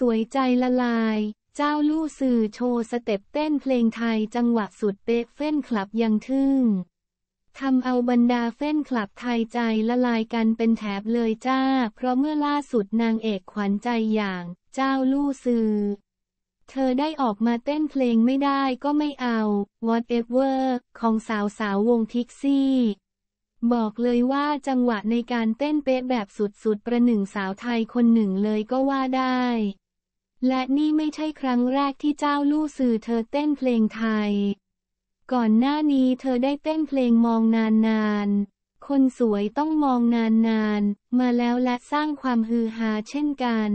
สวยใจละลาย เจ้าลู่สื่อโชว์สเต็ปเต้นเพลงไทยจังหวะสุดเป๊ะเฟ้นคลับยังทึ่ง ทำเอาบรรดาเฟ้นคลับไทยใจละลายกันเป็นแถบเลยจ้า เพราะเมื่อล่าสุดนางเอกขวัญใจอย่าง เจ้าลู่สื่อ เธอได้ออกมาเต้นเพลงไม่ได้ก็ไม่เอา whatever ของสาวสาววงพิกซี่ บอกเลยว่าจังหวะในการเต้นเป๊ะแบบสุดๆ ประหนึ่งสาวไทยคนหนึ่งเลยก็ว่าได้และนี่ไม่ใช่ครั้งแรกที่เจ้าลู่สื่อเธอเต้นเพลงไทย ก่อนหน้านี้เธอได้เต้นเพลงมองนานนาน คนสวยต้องมองนานๆ มาแล้วและสร้างความฮือฮาเช่นกัน